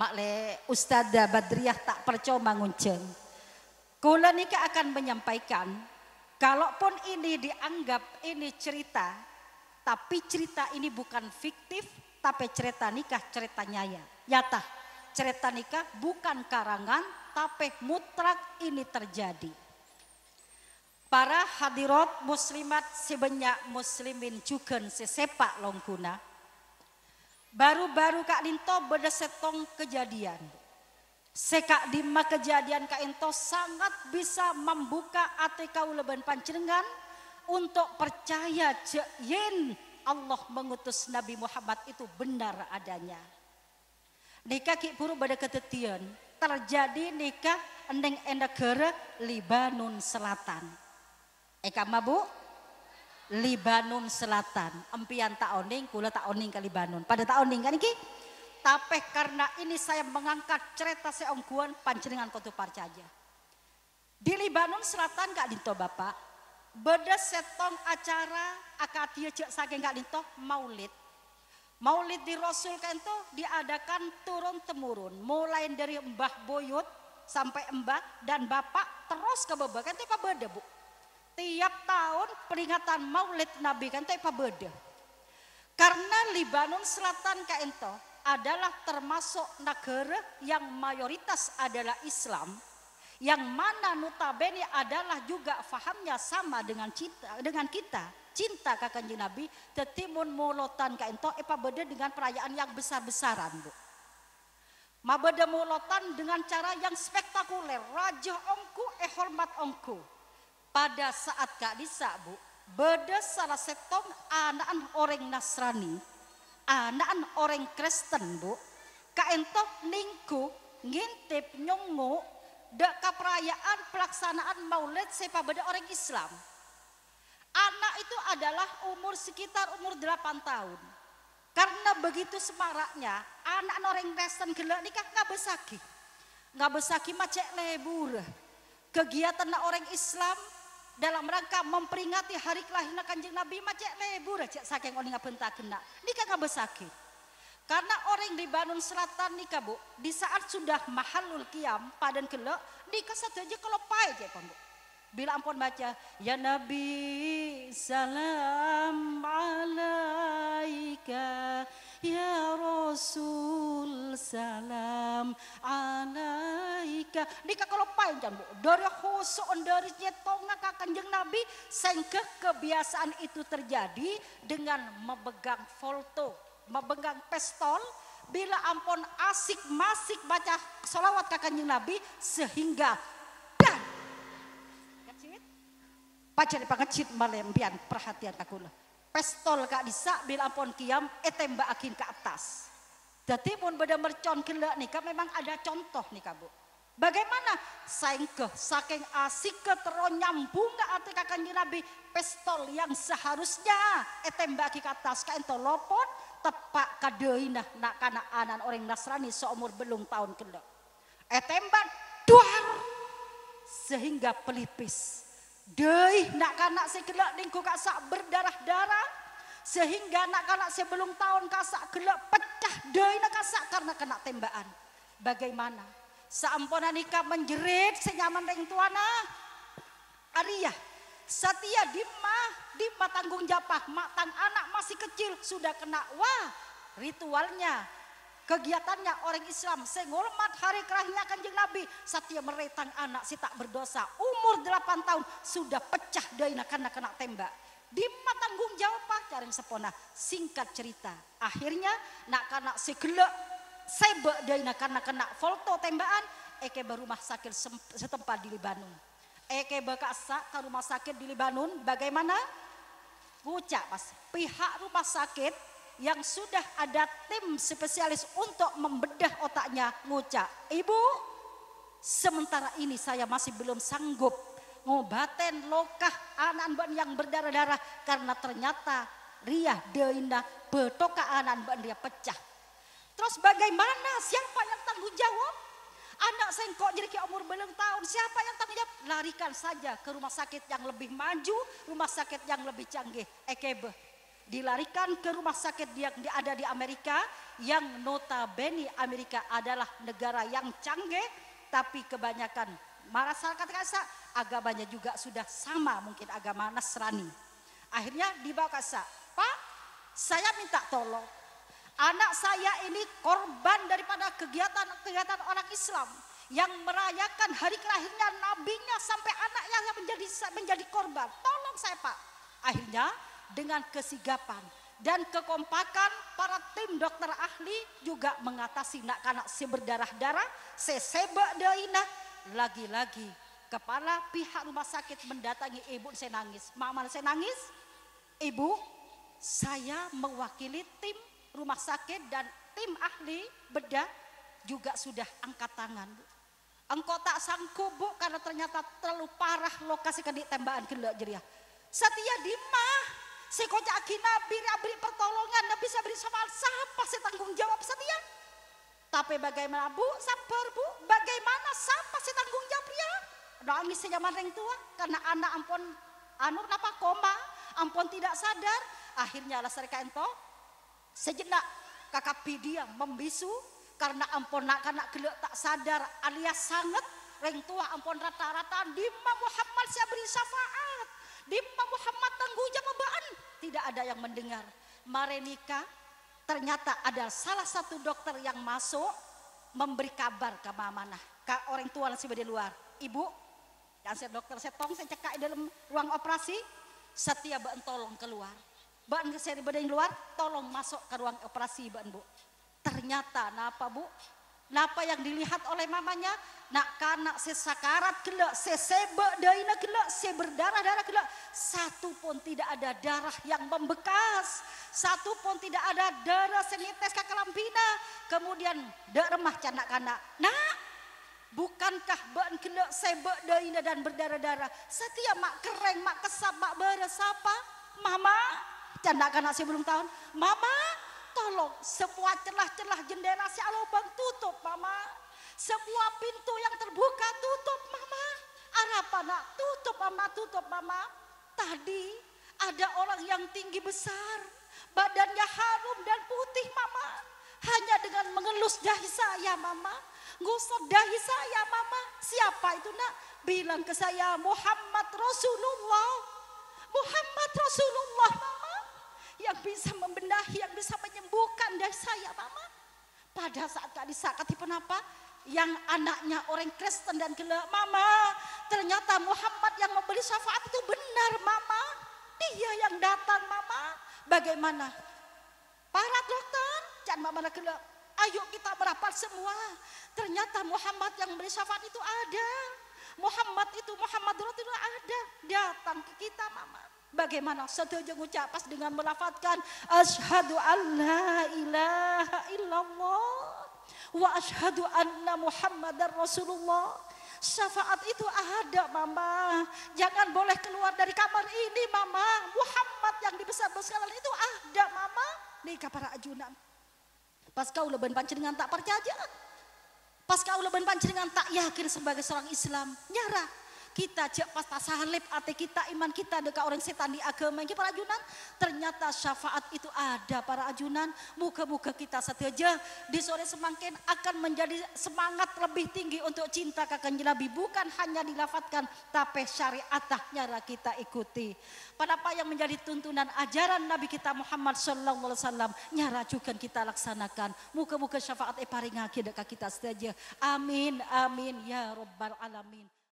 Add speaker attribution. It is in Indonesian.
Speaker 1: Mak le Ustazah Badriah tak percuma ngunceng. Kula nika akan menyampaikan, kalaupun ini dianggap ini cerita, tapi cerita ini bukan fiktif, tapi cerita nikah ceritanya ya, nyata. Cerita nikah bukan karangan, tapi mutrak ini terjadi. Para hadirat muslimat sebanyak muslimin juga sesepak longguna Baru-baru Kak Linto berdesetong kejadian. Sekak dima kejadian Kak Linto sangat bisa membuka hati kau leban pancerengan untuk percaya cek yen Allah mengutus Nabi Muhammad itu benar adanya. Nikah ki puru pada ketetian terjadi nikah endeng endegere Libanon Selatan. Eka mabuk Libanon Selatan. Empian tak oning, kula tak oning ke Libanon. Pada tak oning kan iki? Tapi karena ini saya mengangkat cerita seongguan panjenengan kotu aja. Di Libanon Selatan gak dinto Bapak. Beda setong acara akadia cek saking gak dinto maulid. Maulid di Rasul kento diadakan turun temurun. Mulai dari Mbah Boyut sampai Mbah dan Bapak terus ke Bapak. Kento apa beda Bu? tiap tahun peringatan maulid Nabi kan apa pabeda. Karena Libanon Selatan kento adalah termasuk negara yang mayoritas adalah Islam yang mana nutabene adalah juga fahamnya sama dengan cinta dengan kita cinta ke kanji Nabi tetimun mulotan ento, apa beda dengan perayaan yang besar-besaran bu mabeda mulutan dengan cara yang spektakuler raja ongku eh hormat ongku pada saat Kak Disa bu, beda salah setong anak orang Nasrani, anak orang Kristen bu, Kak entok ningku ngintip nyungu dak keperayaan pelaksanaan maulid sepa beda orang Islam. Anak itu adalah umur sekitar umur 8 tahun. Karena begitu semaraknya, anak orang Kristen gila nikah nggak besaki. Nggak besaki macet lebur. Kegiatan orang Islam dalam rangka memperingati hari kelahiran kanjeng Nabi macet lebur cek saking oning pentak kena nikah nggak kan sakit karena orang di banun Selatan nikah bu di saat sudah mahalul kiam padan kelo nikah satu aja kalau pai cek bu bila ampun baca ya Nabi salam alaika ya Rasul salam alaika Dika kalau panjang bu dari khusyuk dari tonga ke kanjeng Nabi sehingga kebiasaan itu terjadi dengan memegang volto memegang pistol bila ampun asik masik baca solawat ke kanjeng Nabi sehingga dan pacari pangecit malempian perhatian aku lah pestol kak disak bila pon kiam eh akin ke atas. Jadi pun beda mercon kila nikah memang ada contoh nih kak bu. Bagaimana saingke saking asik ke teronyambung bunga ati kakak nabi pestol yang seharusnya eh tembak ke atas kak entol lopon tepak kadeina nak kana anan orang Nasrani seumur belum tahun kena. Eh tembak duar sehingga pelipis Dei nak kanak saya gelak lingku kasak berdarah-darah. Sehingga nak kanak sebelum belum tahun kasak gelak pecah dei nak kasak karena kena tembakan. Bagaimana? Saampunan nikah menjerit senyaman ring tuana. Arya, Setia Dima, Dima tanggung japah, mak tang anak masih kecil sudah kena. Wah, ritualnya kegiatannya orang Islam sing hari kerahnya kanjeng Nabi satya meretang anak si tak berdosa umur 8 tahun sudah pecah daina karena kena tembak di matanggung jawab pak sepona singkat cerita akhirnya nak kena si gelek sebek daina karena kena volto tembakan eke berumah sakit setempat di Libanon eke bekasa ke rumah sakit di Libanon bagaimana Bucak pas pihak rumah sakit yang sudah ada tim spesialis untuk membedah otaknya ngucap. Ibu, sementara ini saya masih belum sanggup ngobatin lokah anak yang berdarah-darah karena ternyata Ria deina betoka anak anak dia pecah. Terus bagaimana siapa yang tanggung jawab? Anak saya kok jadi kayak umur belum tahun, siapa yang tanggung jawab? Larikan saja ke rumah sakit yang lebih maju, rumah sakit yang lebih canggih. Ekebe, dilarikan ke rumah sakit yang ada di Amerika yang notabene Amerika adalah negara yang canggih tapi kebanyakan masyarakat kasa agamanya juga sudah sama mungkin agama Nasrani. Akhirnya dibawa kasa, Pak saya minta tolong anak saya ini korban daripada kegiatan-kegiatan orang Islam yang merayakan hari kelahirannya nabinya sampai anaknya yang menjadi menjadi korban. Tolong saya Pak. Akhirnya dengan kesigapan dan kekompakan para tim dokter ahli juga mengatasi anak-anak si berdarah-darah, sesebe deina. Lagi-lagi kepala pihak rumah sakit mendatangi ibu saya nangis. Mama saya nangis, ibu saya mewakili tim rumah sakit dan tim ahli bedah juga sudah angkat tangan. Engkau tak sanggup bu karena ternyata terlalu parah lokasi kena tembakan gila jeriah. Setia mana? Si kocak nabi, beri pertolongan, nabi saya beri soal siapa saya tanggung jawab setia. Tapi bagaimana bu, sabar bu, bagaimana siapa saya tanggung jawab ya? Nangis saya ring tua, karena anak ampun, Anur apa koma, ampun tidak sadar. Akhirnya lah kain ento, sejenak kakak pidia membisu, karena ampun nak anak gelek tak sadar alias sangat reng tua ampun rata-rata di Muhammad saya beri syafaat di Muhammad tangguh jamabaan. Tidak ada yang mendengar. Marenika ternyata ada salah satu dokter yang masuk memberi kabar ke mana-mana. ke orang tua yang di luar ibu dan saya dokter saya tong saya cekai dalam ruang operasi setia baen tolong keluar baen saya di luar tolong masuk ke ruang operasi baen bu ternyata kenapa bu Napa yang dilihat oleh mamanya? Nak kanak sesakarat kena sesebe daina kena seberdarah-darah kena Satu pun tidak ada darah yang membekas. Satu pun tidak ada darah senites lampina Kemudian dak remah canak-kanak. Nak, bukankah ban kena sebe daina dan berdarah-darah. Setiap mak kereng, mak kesap, mak beres apa? Mama, canak-kanak sebelum tahun. Mama, tolong semua celah-celah jendela si lubang tutup mama. Semua pintu yang terbuka tutup mama. nak? tutup mama, tutup mama. Tadi ada orang yang tinggi besar, badannya harum dan putih mama. Hanya dengan mengelus dahi saya mama, gosok dahi saya mama. Siapa itu nak? Bilang ke saya Muhammad Rasulullah. Muhammad Rasulullah mama. Yang bisa membenahi, yang bisa menyembuhkan bukan dari saya mama. Pada saat kak disakati kenapa? Yang anaknya orang Kristen dan gila mama. Ternyata Muhammad yang memberi syafaat itu benar mama. Dia yang datang mama. Bagaimana? Para dokter, jangan mama gila. Ayo kita merapat semua. Ternyata Muhammad yang memberi syafaat itu ada. Muhammad itu Muhammad Rasulullah ada. Datang ke kita mama. Bagaimana? Setuju pas dengan melafatkan Ashadu an ilaha illallah Wa ashadu anna muhammadar rasulullah Syafaat itu ada mama Jangan boleh keluar dari kamar ini mama Muhammad yang dibesar-besarkan itu ada mama Nikah para ajunan Pas kau leban pancingan tak percaya Pas kau leban pancingan tak yakin sebagai seorang Islam Nyara kita cek pas tasahalip ate kita iman kita dekat orang setan di agama ini para ajunan ternyata syafaat itu ada para ajunan muka-muka kita saja di sore semakin akan menjadi semangat lebih tinggi untuk cinta kakang Nabi bukan hanya dilafatkan tapi syariatahnya kita ikuti pada apa yang menjadi tuntunan ajaran Nabi kita Muhammad Sallallahu Alaihi Wasallam nyara juga kita laksanakan muka-muka syafaat eparingaki dekat kita saja amin amin ya robbal alamin